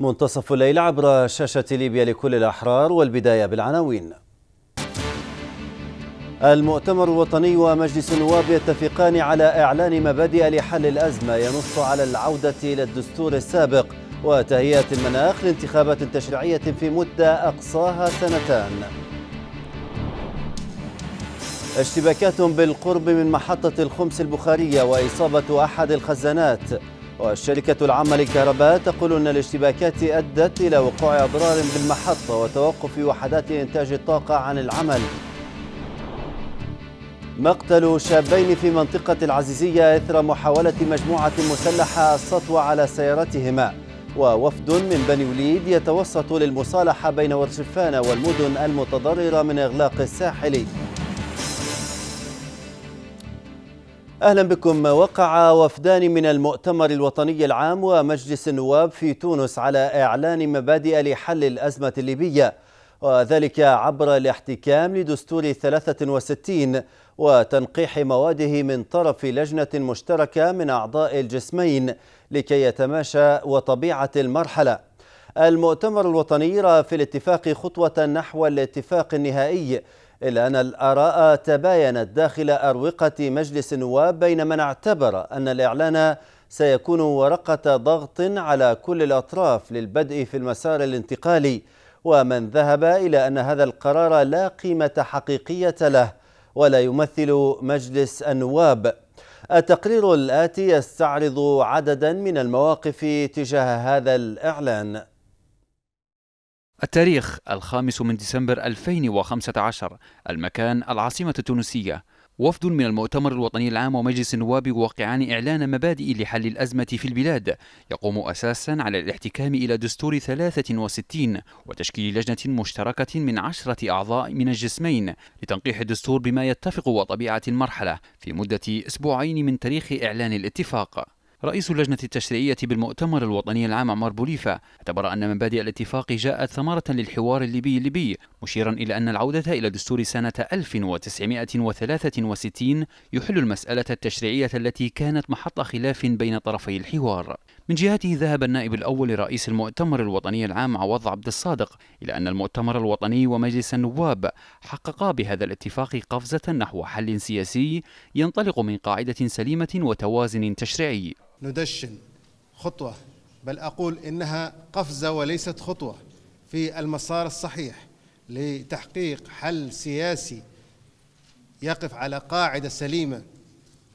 منتصف الليل عبر شاشة ليبيا لكل الأحرار والبداية بالعناوين المؤتمر الوطني ومجلس النواب يتفقان على إعلان مبادئ لحل الأزمة ينص على العودة إلى الدستور السابق وتهيئة المناخ لانتخابات تشريعية في مدة أقصاها سنتان اشتباكات بالقرب من محطة الخمس البخارية وإصابة أحد الخزانات والشركة العامة للكهرباء تقول أن الاشتباكات أدت إلى وقوع أضرار بالمحطة وتوقف وحدات إنتاج الطاقة عن العمل مقتل شابين في منطقة العزيزية إثر محاولة مجموعة مسلحة السطو على سيارتهما ووفد من بني وليد يتوسط للمصالحة بين ورشفان والمدن المتضررة من إغلاق الساحلي أهلا بكم وقع وفدان من المؤتمر الوطني العام ومجلس النواب في تونس على إعلان مبادئ لحل الأزمة الليبية وذلك عبر الاحتكام لدستور 63 وتنقيح مواده من طرف لجنة مشتركة من أعضاء الجسمين لكي يتماشى وطبيعة المرحلة المؤتمر الوطني رأى في الاتفاق خطوة نحو الاتفاق النهائي إلا أن الآراء تباينت داخل أروقة مجلس النواب بين من اعتبر أن الإعلان سيكون ورقة ضغط على كل الأطراف للبدء في المسار الانتقالي ومن ذهب إلى أن هذا القرار لا قيمة حقيقية له ولا يمثل مجلس النواب التقرير الآتي يستعرض عددا من المواقف تجاه هذا الإعلان التاريخ الخامس من ديسمبر 2015 المكان العاصمة التونسية وفد من المؤتمر الوطني العام ومجلس النواب يوقعان إعلان مبادئ لحل الأزمة في البلاد يقوم أساسا على الاحتكام إلى دستور 63 وتشكيل لجنة مشتركة من عشرة أعضاء من الجسمين لتنقيح الدستور بما يتفق وطبيعة المرحلة في مدة أسبوعين من تاريخ إعلان الاتفاق رئيس اللجنة التشريعية بالمؤتمر الوطني العام عمر بوليفة اعتبر أن مبادئ الاتفاق جاءت ثمرة للحوار الليبي الليبي مشيرا إلى أن العودة إلى دستور سنة 1963 يحل المسألة التشريعية التي كانت محط خلاف بين طرفي الحوار من جهته ذهب النائب الأول لرئيس المؤتمر الوطني العام عوض عبد الصادق إلى أن المؤتمر الوطني ومجلس النواب حققا بهذا الاتفاق قفزة نحو حل سياسي ينطلق من قاعدة سليمة وتوازن تشريعي ندشن خطوه بل اقول انها قفزه وليست خطوه في المسار الصحيح لتحقيق حل سياسي يقف على قاعده سليمه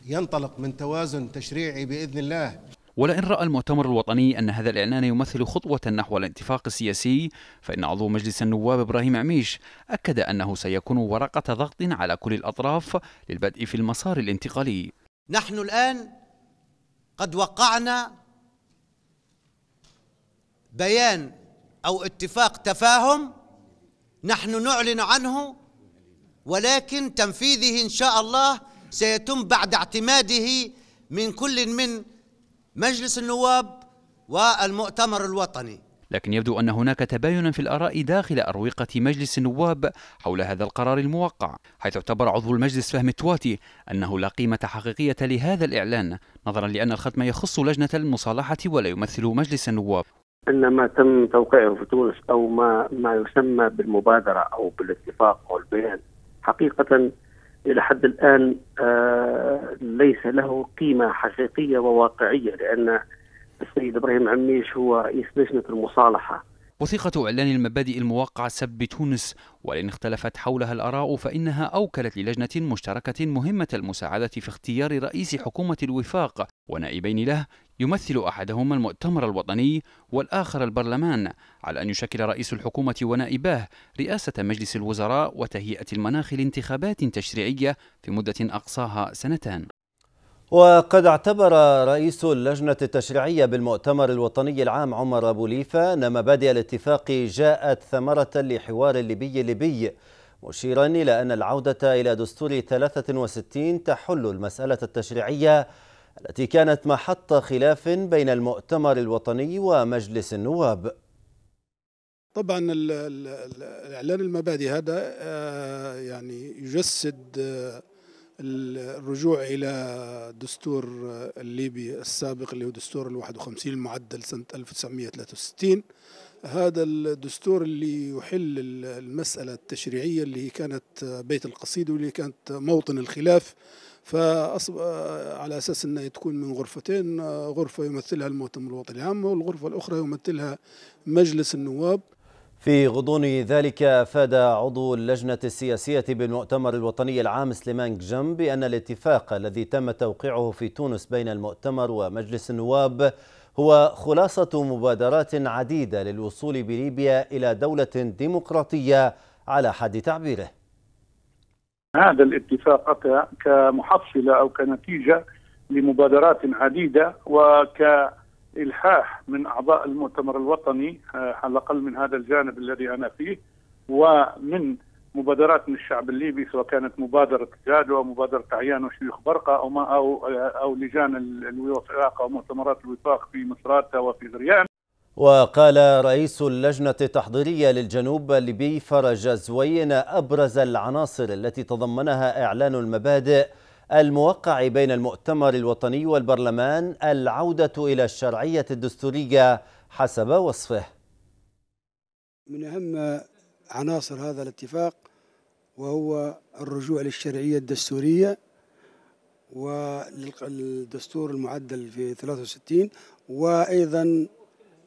ينطلق من توازن تشريعي باذن الله ولئن راى المؤتمر الوطني ان هذا الاعلان يمثل خطوه نحو الاتفاق السياسي فان عضو مجلس النواب ابراهيم عميش اكد انه سيكون ورقه ضغط على كل الاطراف للبدء في المسار الانتقالي نحن الان قد وقعنا بيان او اتفاق تفاهم نحن نعلن عنه ولكن تنفيذه ان شاء الله سيتم بعد اعتماده من كل من مجلس النواب والمؤتمر الوطني لكن يبدو أن هناك تباينا في الآراء داخل أروقة مجلس النواب حول هذا القرار الموقع حيث اعتبر عضو المجلس فهم تواتي أنه لا قيمة حقيقية لهذا الإعلان نظرا لأن الختم يخص لجنة المصالحة ولا يمثل مجلس النواب ان ما تم توقيعه في تونس او ما ما يسمى بالمبادره او بالاتفاق او البيان حقيقه الى حد الان آه ليس له قيمه حقيقيه وواقعيه لان السيد ابراهيم عميش هو رئيس لجنه المصالحه وثيقة إعلان المبادئ الموقعة سب بتونس ولن اختلفت حولها الآراء فإنها أوكلت للجنة مشتركة مهمة المساعدة في اختيار رئيس حكومة الوفاق ونائبين له يمثل أحدهما المؤتمر الوطني والآخر البرلمان على أن يشكل رئيس الحكومة ونائباه رئاسة مجلس الوزراء وتهيئة المناخ لانتخابات تشريعية في مدة أقصاها سنتان وقد اعتبر رئيس اللجنة التشريعية بالمؤتمر الوطني العام عمر أبو ليفة أن مبادئ الاتفاق جاءت ثمرة لحوار الليبي الليبي مشيرا إلى أن العودة إلى دستور 63 تحل المسألة التشريعية التي كانت محط خلاف بين المؤتمر الوطني ومجلس النواب طبعا الإعلان المبادئ هذا آه، يعني يجسد آه، الرجوع إلى الدستور الليبي السابق اللي هو دستور ال 51 المعدل سنة 1963 هذا الدستور اللي يحل المسألة التشريعية اللي هي كانت بيت القصيد واللي كانت موطن الخلاف فأصبح على أساس أنها تكون من غرفتين غرفة يمثلها المؤتمر الوطني العام والغرفة الأخرى يمثلها مجلس النواب في غضون ذلك أفاد عضو اللجنة السياسية بالمؤتمر الوطني العام سليمان جم بأن الاتفاق الذي تم توقيعه في تونس بين المؤتمر ومجلس النواب هو خلاصة مبادرات عديدة للوصول بليبيا إلى دولة ديمقراطية على حد تعبيره هذا الاتفاق أتى كمحصلة أو كنتيجة لمبادرات عديدة وك الحاح من اعضاء المؤتمر الوطني آه، على الاقل من هذا الجانب الذي انا فيه ومن مبادرات من الشعب الليبي سواء كانت مبادره جادو او مبادره عيان وشيوخ برقه او ما او او لجان الوفاق او مؤتمرات الوفاق في مصراته وفي ذريان وقال رئيس اللجنة التحضيرية للجنوب الليبي فرج زوين أبرز العناصر التي تضمنها إعلان المبادئ الموقع بين المؤتمر الوطني والبرلمان العودة إلى الشرعية الدستورية حسب وصفه من أهم عناصر هذا الاتفاق وهو الرجوع للشرعية الدستورية والدستور المعدل في 63 وأيضا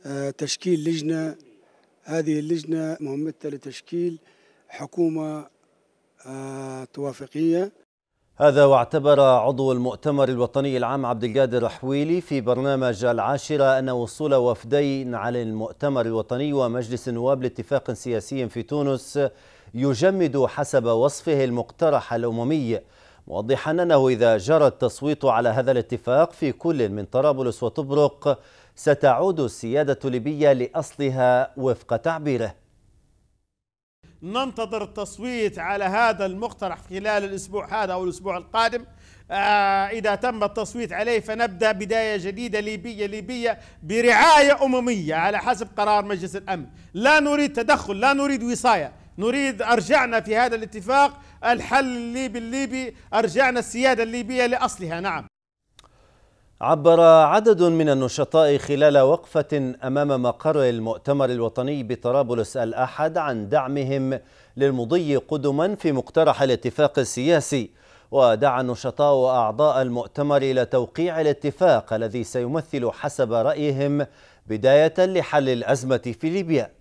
آه، تشكيل لجنة هذه اللجنة مهمتها لتشكيل حكومة آه، توافقية هذا واعتبر عضو المؤتمر الوطني العام عبد القادر حويلي في برنامج العاشرة أن وصول وفدين على المؤتمر الوطني ومجلس النواب لاتفاق سياسي في تونس يجمد حسب وصفه المقترح الأممي موضحا أنه إذا جرى التصويت على هذا الاتفاق في كل من طرابلس وطبرق ستعود السيادة الليبية لأصلها وفق تعبيره ننتظر التصويت على هذا المقترح خلال الأسبوع هذا أو الأسبوع القادم آه، إذا تم التصويت عليه فنبدأ بداية جديدة ليبية ليبية برعاية أممية على حسب قرار مجلس الأمن لا نريد تدخل لا نريد وصاية نريد أرجعنا في هذا الاتفاق الحل الليبي الليبي أرجعنا السيادة الليبية لأصلها نعم عبر عدد من النشطاء خلال وقفة أمام مقر المؤتمر الوطني بطرابلس الأحد عن دعمهم للمضي قدما في مقترح الاتفاق السياسي ودعا النشطاء وأعضاء المؤتمر إلى توقيع الاتفاق الذي سيمثل حسب رأيهم بداية لحل الأزمة في ليبيا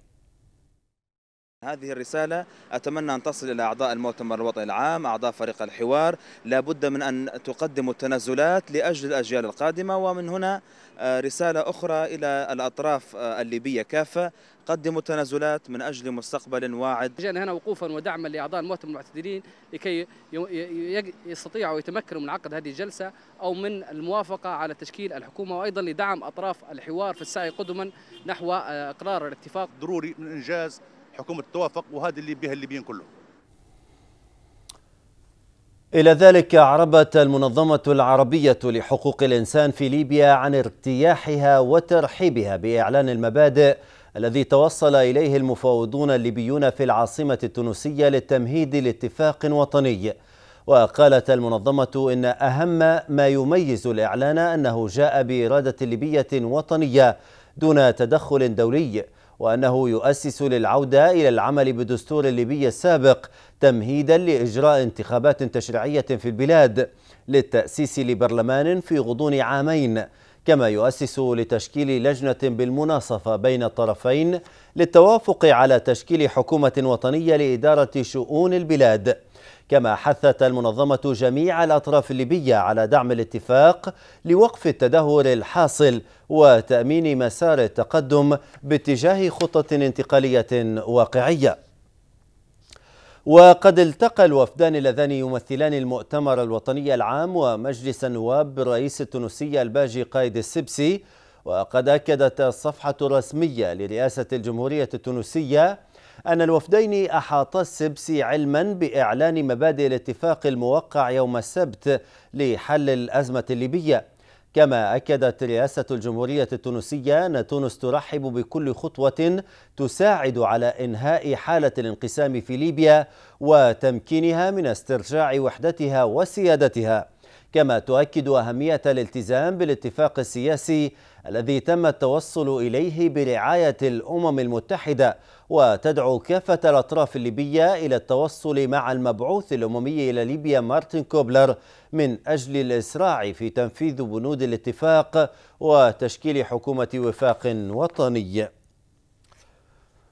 هذه الرسالة أتمنى أن تصل إلى أعضاء المؤتمر الوطني العام أعضاء فريق الحوار لابد من أن تقدموا التنازلات لأجل الأجيال القادمة ومن هنا آه، رسالة أخرى إلى الأطراف آه، الليبية كافة قدموا تنازلات من أجل مستقبل واعد جاءنا هنا وقوفا ودعما لأعضاء المؤتمر المعتدلين لكي يستطيعوا يتمكنوا من عقد هذه الجلسة أو من الموافقة على تشكيل الحكومة وأيضا لدعم أطراف الحوار في السعي قدما نحو آه، إقرار الاتفاق ضروري من إنجاز حكومه توافق وهذا اللي بها الليبيين كلهم إلى ذلك عربت المنظمة العربية لحقوق الإنسان في ليبيا عن ارتياحها وترحيبها بإعلان المبادئ الذي توصل إليه المفاوضون الليبيون في العاصمة التونسية للتمهيد لاتفاق وطني وقالت المنظمة إن أهم ما يميز الإعلان أنه جاء بإرادة ليبية وطنية دون تدخل دولي وأنه يؤسس للعودة إلى العمل بالدستور الليبي السابق تمهيدا لإجراء انتخابات تشريعية في البلاد للتأسيس لبرلمان في غضون عامين كما يؤسس لتشكيل لجنة بالمناصفة بين الطرفين للتوافق على تشكيل حكومة وطنية لإدارة شؤون البلاد كما حثت المنظمة جميع الأطراف الليبية على دعم الاتفاق لوقف التدهور الحاصل وتأمين مسار التقدم باتجاه خطة انتقالية واقعية وقد التقى الوفدان اللذان يمثلان المؤتمر الوطني العام ومجلس النواب بالرئيس التونسي الباجي قايد السبسي وقد أكدت الصفحة الرسمية لرئاسة الجمهورية التونسية أن الوفدين أحاطا السبسي علما بإعلان مبادئ الاتفاق الموقع يوم السبت لحل الأزمة الليبية كما أكدت رئاسة الجمهورية التونسية أن تونس ترحب بكل خطوة تساعد على إنهاء حالة الانقسام في ليبيا وتمكينها من استرجاع وحدتها وسيادتها كما تؤكد أهمية الالتزام بالاتفاق السياسي الذي تم التوصل إليه برعاية الأمم المتحدة وتدعو كافة الأطراف الليبية إلى التوصل مع المبعوث الأممي إلى ليبيا مارتن كوبلر من أجل الإسراع في تنفيذ بنود الاتفاق وتشكيل حكومة وفاق وطني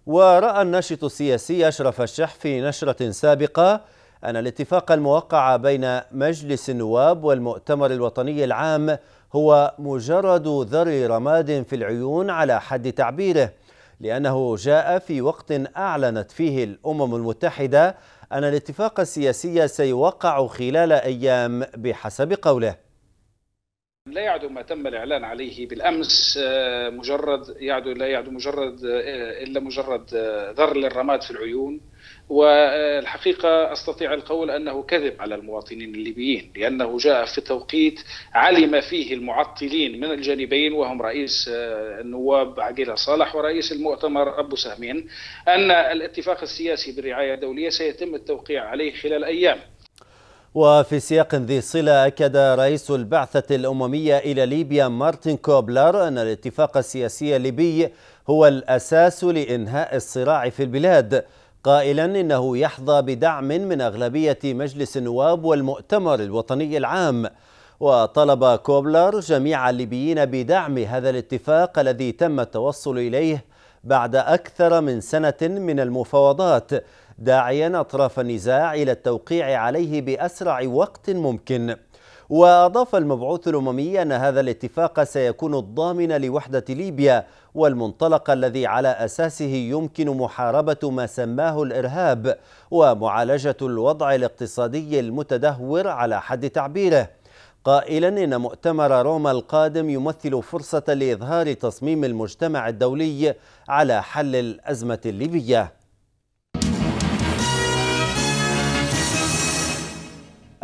ورأى الناشط السياسي أشرف الشح في نشرة سابقة أن الاتفاق الموقع بين مجلس النواب والمؤتمر الوطني العام هو مجرد ذر رماد في العيون على حد تعبيره لأنه جاء في وقت أعلنت فيه الأمم المتحدة أن الاتفاق السياسي سيوقع خلال أيام بحسب قوله لا يعدو ما تم الاعلان عليه بالامس آه، مجرد يعدو لا يعدو مجرد آه، الا مجرد آه، ذر للرماد في العيون والحقيقة أستطيع القول أنه كذب على المواطنين الليبيين لأنه جاء في توقيت علم فيه المعطلين من الجانبين وهم رئيس آه، النواب عقيلة صالح ورئيس المؤتمر أبو سهمين أن الاتفاق السياسي بالرعاية الدولية سيتم التوقيع عليه خلال أيام وفي سياق ذي صلة أكد رئيس البعثة الأممية إلى ليبيا مارتن كوبلر أن الاتفاق السياسي الليبي هو الأساس لإنهاء الصراع في البلاد قائلا إنه يحظى بدعم من أغلبية مجلس النواب والمؤتمر الوطني العام وطلب كوبلر جميع الليبيين بدعم هذا الاتفاق الذي تم التوصل إليه بعد أكثر من سنة من المفاوضات داعيا أطراف النزاع إلى التوقيع عليه بأسرع وقت ممكن وأضاف المبعوث الأممي أن هذا الاتفاق سيكون الضامن لوحدة ليبيا والمنطلق الذي على أساسه يمكن محاربة ما سماه الإرهاب ومعالجة الوضع الاقتصادي المتدهور على حد تعبيره قائلا إن مؤتمر روما القادم يمثل فرصة لإظهار تصميم المجتمع الدولي على حل الأزمة الليبية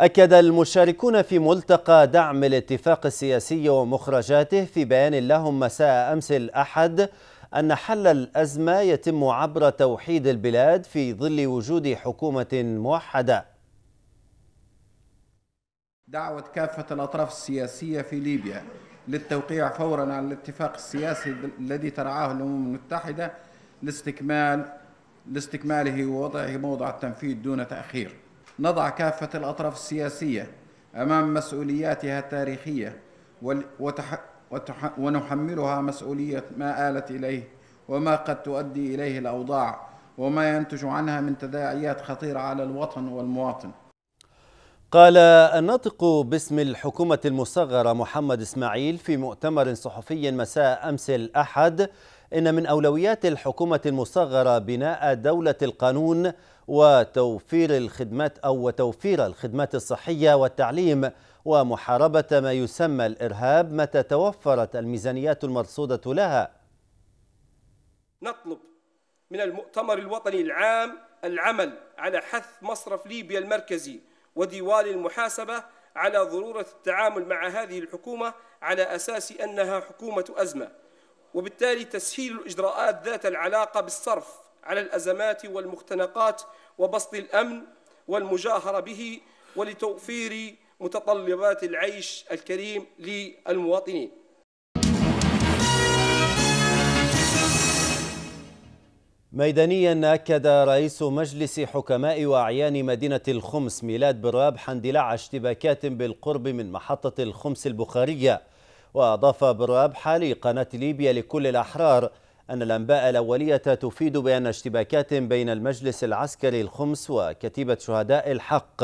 أكد المشاركون في ملتقى دعم الاتفاق السياسي ومخرجاته في بيان لهم مساء أمس الأحد أن حل الأزمة يتم عبر توحيد البلاد في ظل وجود حكومة موحدة دعوة كافة الأطراف السياسية في ليبيا للتوقيع فورا على الاتفاق السياسي الذي ترعاه الأمم المتحدة لاستكمال لاستكماله ووضعه موضع التنفيذ دون تأخير نضع كافة الأطراف السياسية أمام مسؤولياتها التاريخية وتح وتح ونحملها مسؤولية ما آلت إليه وما قد تؤدي إليه الأوضاع وما ينتج عنها من تداعيات خطيرة على الوطن والمواطن قال الناطق باسم الحكومة المصغرة محمد إسماعيل في مؤتمر صحفي مساء أمس الأحد إن من أولويات الحكومة المصغرة بناء دولة القانون وتوفير الخدمات أو وتوفير الخدمات الصحية والتعليم ومحاربة ما يسمى الإرهاب متى توفرت الميزانيات المرصودة لها نطلب من المؤتمر الوطني العام العمل على حث مصرف ليبيا المركزي وديوان المحاسبة على ضرورة التعامل مع هذه الحكومة على أساس أنها حكومة أزمة وبالتالي تسهيل الإجراءات ذات العلاقة بالصرف على الأزمات والمختنقات وبسط الأمن والمجاهرة به ولتوفير متطلبات العيش الكريم للمواطنين ميدانيا أكد رئيس مجلس حكماء وأعيان مدينة الخمس ميلاد براب حندلع اشتباكات بالقرب من محطة الخمس البخارية وأضاف براب حالي قناة ليبيا لكل الأحرار أن الأنباء الأولية تفيد بأن اشتباكات بين المجلس العسكري الخمس وكتيبة شهداء الحق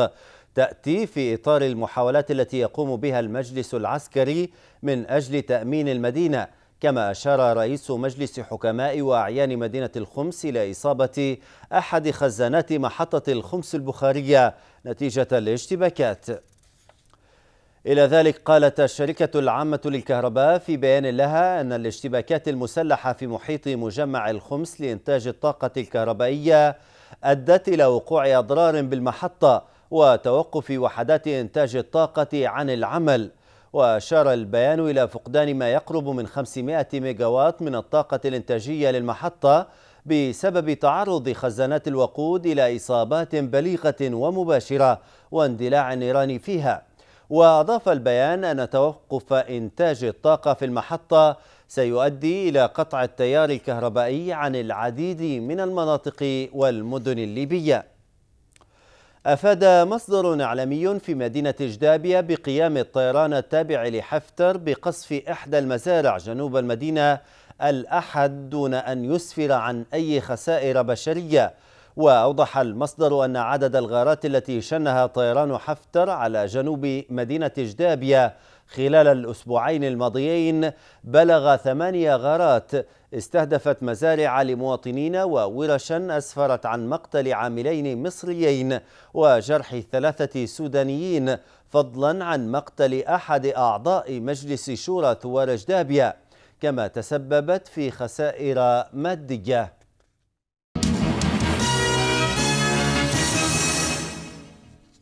تأتي في إطار المحاولات التي يقوم بها المجلس العسكري من أجل تأمين المدينة كما أشار رئيس مجلس حكماء وأعيان مدينة الخمس إلى إصابة أحد خزانات محطة الخمس البخارية نتيجة الاشتباكات إلى ذلك قالت الشركة العامة للكهرباء في بيان لها أن الاشتباكات المسلحة في محيط مجمع الخمس لإنتاج الطاقة الكهربائية أدت إلى وقوع أضرار بالمحطة وتوقف وحدات إنتاج الطاقة عن العمل وأشار البيان إلى فقدان ما يقرب من 500 ميجاوات من الطاقة الإنتاجية للمحطة بسبب تعرض خزانات الوقود إلى إصابات بليغة ومباشرة واندلاع النيران فيها وأضاف البيان أن توقف إنتاج الطاقة في المحطة سيؤدي إلى قطع التيار الكهربائي عن العديد من المناطق والمدن الليبية أفاد مصدر إعلامي في مدينة جدابية بقيام الطيران التابع لحفتر بقصف إحدى المزارع جنوب المدينة الأحد دون أن يسفر عن أي خسائر بشرية وأوضح المصدر أن عدد الغارات التي شنها طيران حفتر على جنوب مدينة جدابية خلال الأسبوعين الماضيين بلغ ثمانية غارات استهدفت مزارع لمواطنين وورشا أسفرت عن مقتل عاملين مصريين وجرح ثلاثة سودانيين فضلا عن مقتل أحد أعضاء مجلس شورى ثوار جدابية كما تسببت في خسائر مادية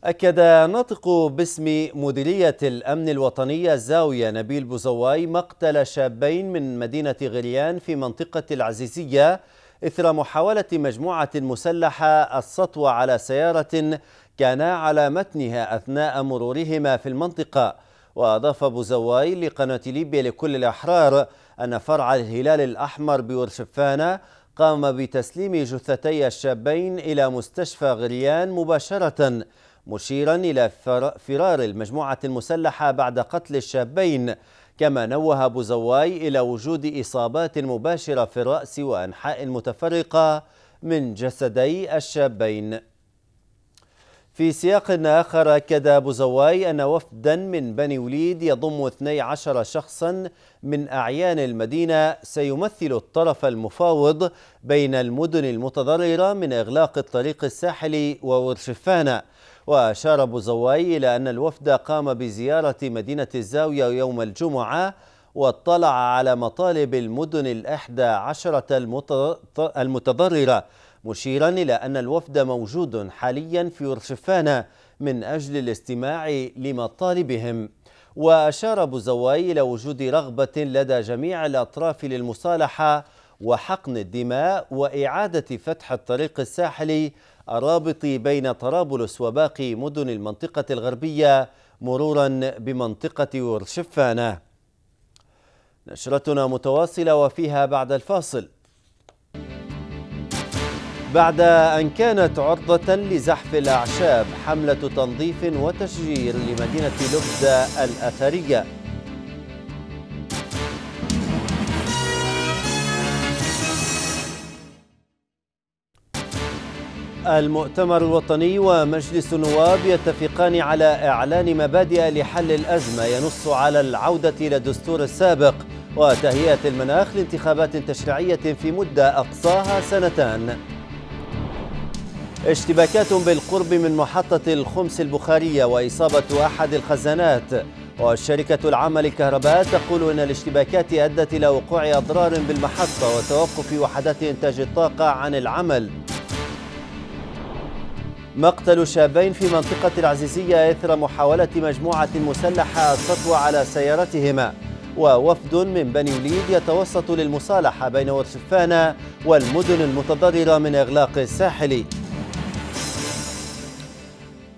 أكد ناطق باسم مديرية الأمن الوطنية الزاوية نبيل بوزواي مقتل شابين من مدينة غليان في منطقة العزيزية إثر محاولة مجموعة مسلحة السطو على سيارة كانا على متنها أثناء مرورهما في المنطقة وأضاف بوزواي لقناة ليبيا لكل الأحرار أن فرع الهلال الأحمر بورشفانة قام بتسليم جثتي الشابين إلى مستشفى غليان مباشرةً مشيرا إلى فرار المجموعة المسلحة بعد قتل الشابين كما نوه أبو زواي إلى وجود إصابات مباشرة في الرأس وأنحاء متفرقة من جسدي الشابين في سياق آخر أكد أبو زواي أن وفدا من بني وليد يضم 12 شخصا من أعيان المدينة سيمثل الطرف المفاوض بين المدن المتضررة من إغلاق الطريق الساحلي وورشفانة وأشار بوزواي إلى أن الوفد قام بزيارة مدينة الزاوية يوم الجمعة واطلع على مطالب المدن الأحدى عشرة المتضررة مشيرا إلى أن الوفد موجود حاليا في ورشفانة من أجل الاستماع لمطالبهم وأشار بوزواي إلى وجود رغبة لدى جميع الأطراف للمصالحة وحقن الدماء وإعادة فتح الطريق الساحلي الرابط بين طرابلس وباقي مدن المنطقة الغربية مرورا بمنطقة ورشفانة نشرتنا متواصلة وفيها بعد الفاصل بعد أن كانت عرضة لزحف الأعشاب حملة تنظيف وتشجير لمدينة لبدة الأثرية المؤتمر الوطني ومجلس النواب يتفقان على إعلان مبادئ لحل الأزمة ينص على العودة إلى الدستور السابق وتهيئة المناخ لانتخابات تشريعية في مدة أقصاها سنتان اشتباكات بالقرب من محطة الخمس البخارية وإصابة أحد الخزانات والشركة العامة للكهرباء تقول أن الاشتباكات أدت إلى وقوع أضرار بالمحطة وتوقف وحدات إنتاج الطاقة عن العمل مقتل شابين في منطقة العزيزية إثر محاولة مجموعة مسلحة السطو على سيارتهما ووفد من بني وليد يتوسط للمصالحة بين ورشفانة والمدن المتضررة من إغلاق الساحل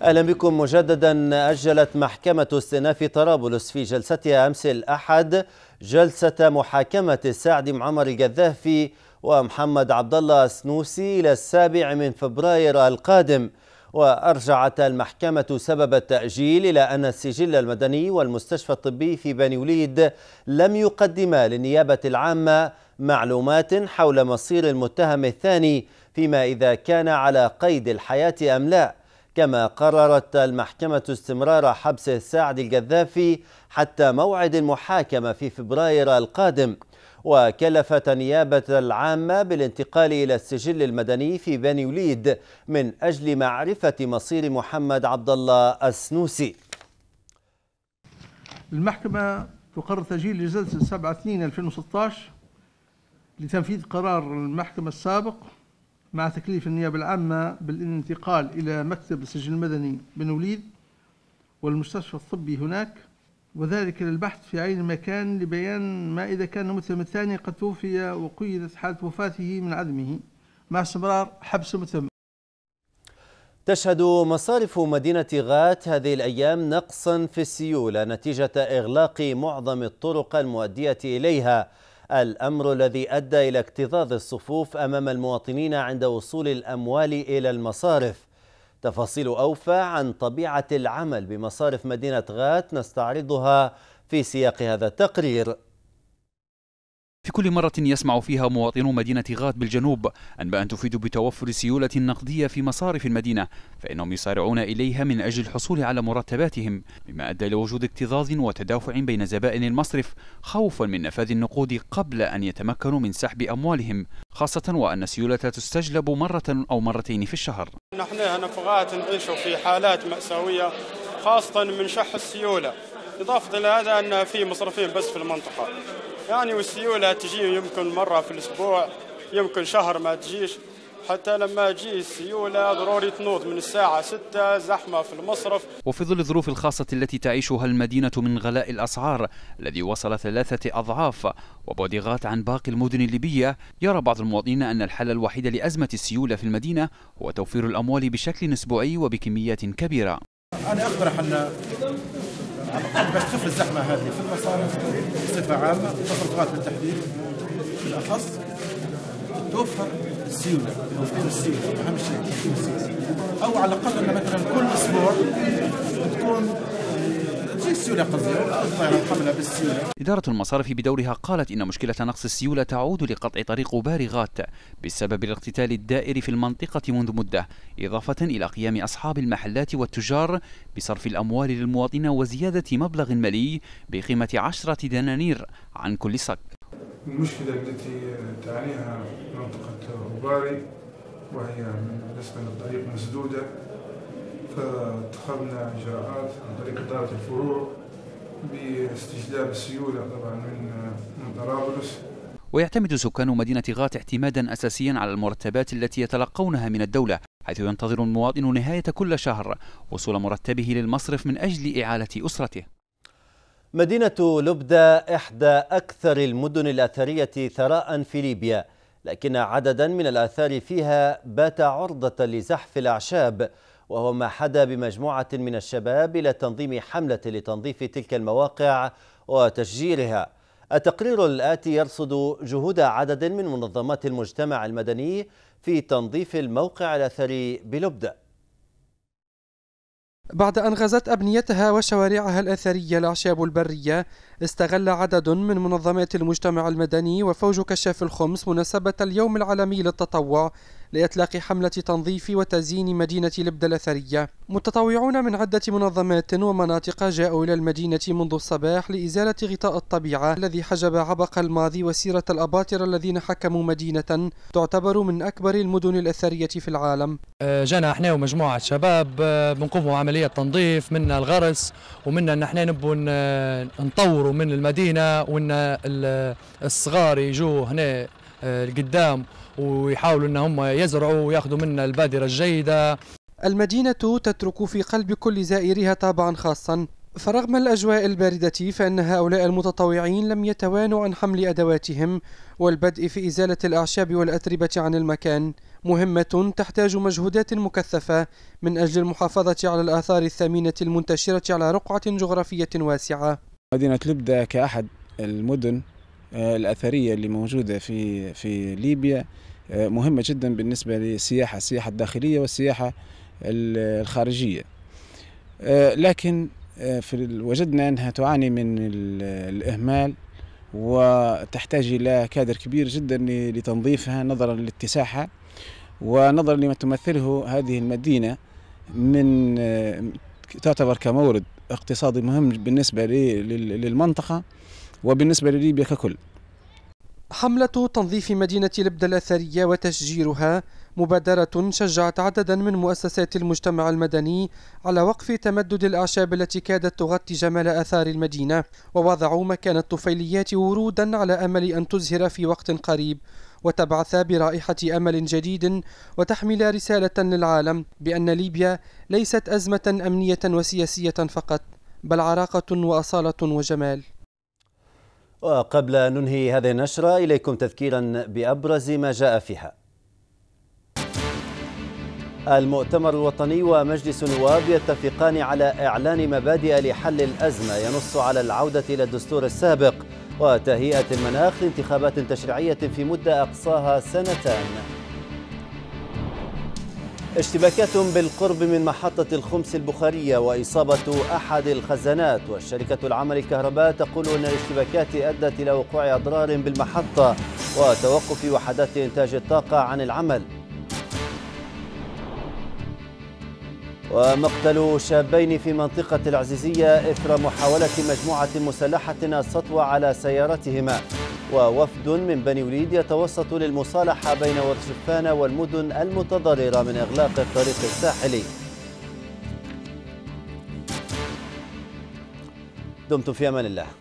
أهلا بكم مجددا أجلت محكمة استئناف طرابلس في جلستها أمس الأحد جلسة محاكمة السعد معمر القذافي ومحمد عبد الله السنوسي إلى السابع من فبراير القادم وأرجعت المحكمة سبب التأجيل إلى أن السجل المدني والمستشفى الطبي في بني وليد لم يقدما للنيابة العامة معلومات حول مصير المتهم الثاني فيما إذا كان على قيد الحياة أم لا كما قررت المحكمة استمرار حبس سعد القذافي حتى موعد المحاكمة في فبراير القادم وكلفت النيابة العامة بالانتقال إلى السجل المدني في بني وليد من أجل معرفة مصير محمد عبد الله السنوسي المحكمة تقرر تسجيل لجلسة 7 2 2016 لتنفيذ قرار المحكمة السابق مع تكليف النيابة العامة بالانتقال إلى مكتب السجل المدني بنوليد والمستشفى الطبي هناك وذلك للبحث في عين المكان لبيان ما إذا كان المتهم الثاني قد توفي وقيدت حالة وفاته من عدمه مع استمرار حبس المتهم تشهد مصارف مدينة غات هذه الأيام نقصا في السيولة نتيجة إغلاق معظم الطرق المؤدية إليها الأمر الذي أدى إلى اكتظاظ الصفوف أمام المواطنين عند وصول الأموال إلى المصارف تفاصيل أوفى عن طبيعة العمل بمصارف مدينة غات نستعرضها في سياق هذا التقرير في كل مرة يسمع فيها مواطنو مدينة غات بالجنوب أنباء تفيد بتوفر سيولة نقدية في مصارف المدينة فإنهم يسارعون إليها من أجل الحصول على مرتباتهم مما أدى لوجود اكتظاظ وتدافع بين زبائن المصرف خوفا من نفاذ النقود قبل أن يتمكنوا من سحب أموالهم خاصة وأن السيولة تستجلب مرة أو مرتين في الشهر نحن هنا في غات نعيش في حالات مأساوية خاصة من شح السيولة إضافة إلى هذا أن في مصرفين بس في المنطقة يعني والسيولة تجي يمكن مرة في الأسبوع يمكن شهر ما تجيش حتى لما تجي السيولة ضروري تنوض من الساعة ستة زحمة في المصرف وفي ظل الظروف الخاصة التي تعيشها المدينة من غلاء الأسعار الذي وصل ثلاثة أضعاف وبوديغات عن باقي المدن الليبية يرى بعض المواطنين أن الحل الوحيد لأزمة السيولة في المدينة هو توفير الأموال بشكل أسبوعي وبكميات كبيرة أنا أقترح أن باش تخف الزحمه هذه في المصارف بصفه عامه التصرفات بالتحديد بالاخص توفر السيوله توفير السيوله اهم شيء توفير السيوله او على الاقل ان مثلا كل اسبوع تكون السيوله قصدي طيب، اداره المصارف بدورها قالت ان مشكله نقص السيوله تعود لقطع طريق بارغات بسبب الاقتتال الدائر في المنطقه منذ مده اضافه الى قيام اصحاب المحلات والتجار بصرف الاموال للمواطنين وزياده مبلغ مالي بقيمه عشره دنانير عن كل صك المشكله التي تعانيها منطقه غباري وهي بالنسبه للطريق مسدوده فاتخذنا إجراءات عن طريق إدارة الفروع باستجلاب السيولة طبعا من من طرابلس ويعتمد سكان مدينة غات اعتمادا أساسيا على المرتبات التي يتلقونها من الدولة حيث ينتظر المواطن نهاية كل شهر وصول مرتبه للمصرف من أجل إعالة أسرته مدينة لبدة إحدى أكثر المدن الأثرية ثراء في ليبيا لكن عددا من الآثار فيها بات عرضة لزحف الأعشاب وهو ما حدا بمجموعة من الشباب إلى تنظيم حملة لتنظيف تلك المواقع وتشجيرها التقرير الآتي يرصد جهود عدد من منظمات المجتمع المدني في تنظيف الموقع الأثري بلبدة بعد أن غزت أبنيتها وشوارعها الأثرية الأعشاب البرية استغل عدد من منظمات المجتمع المدني وفوج كشاف الخمس مناسبة اليوم العالمي للتطوع لإطلاق حملة تنظيف وتزيين مدينة لبدة الأثرية متطوعون من عدة منظمات ومناطق جاءوا إلى المدينة منذ الصباح لإزالة غطاء الطبيعة الذي حجب عبق الماضي وسيرة الأباطرة الذين حكموا مدينة تعتبر من أكبر المدن الأثرية في العالم أه، جانا احنا ومجموعة شباب أه، بنقوموا عملية تنظيف من الغرس ومننا ان احنا نبوا نطوروا يسافروا من المدينه وان الصغار يجوا هنا القدام آه، ويحاولوا ان هم يزرعوا وياخذوا منا البادره الجيده المدينه تترك في قلب كل زائرها طابعا خاصا فرغم الأجواء الباردة فإن هؤلاء المتطوعين لم يتوانوا عن حمل أدواتهم والبدء في إزالة الأعشاب والأتربة عن المكان مهمة تحتاج مجهودات مكثفة من أجل المحافظة على الآثار الثمينة المنتشرة على رقعة جغرافية واسعة مدينة لبدة كأحد المدن آه، الأثرية اللي موجودة في في ليبيا آه، مهمة جدا بالنسبة للسياحة السياحة الداخلية والسياحة الخارجية آه، لكن في وجدنا أنها تعاني من الإهمال وتحتاج إلى كادر كبير جدا لتنظيفها نظرا لاتساعها ونظرا لما تمثله هذه المدينة من تعتبر كمورد اقتصادي مهم بالنسبة لي للمنطقة وبالنسبة لليبيا ككل حملة تنظيف مدينة لبدة الأثرية وتشجيرها مبادرة شجعت عددا من مؤسسات المجتمع المدني على وقف تمدد الأعشاب التي كادت تغطي جمال آثار المدينة ووضعوا مكان الطفيليات ورودا على أمل أن تزهر في وقت قريب وتبعث برائحة أمل جديد وتحمل رسالة للعالم بأن ليبيا ليست أزمة أمنية وسياسية فقط بل عراقة وأصالة وجمال وقبل أن ننهي هذه النشرة إليكم تذكيرا بأبرز ما جاء فيها المؤتمر الوطني ومجلس النواب يتفقان على إعلان مبادئ لحل الأزمة ينص على العودة إلى الدستور السابق وتهيئة المناخ لانتخابات تشريعية في مدة أقصاها سنتان اشتباكات بالقرب من محطة الخمس البخارية وإصابة أحد الخزانات والشركة العامة للكهرباء تقول أن الاشتباكات أدت إلى وقوع أضرار بالمحطة وتوقف وحدات إنتاج الطاقة عن العمل ومقتل شابين في منطقة العزيزية إثر محاولة مجموعة مسلحة السطو على سيارتهما ووفد من بني وليد يتوسط للمصالحة بين ورشفان والمدن المتضررة من إغلاق الطريق الساحلي دمتم في أمان الله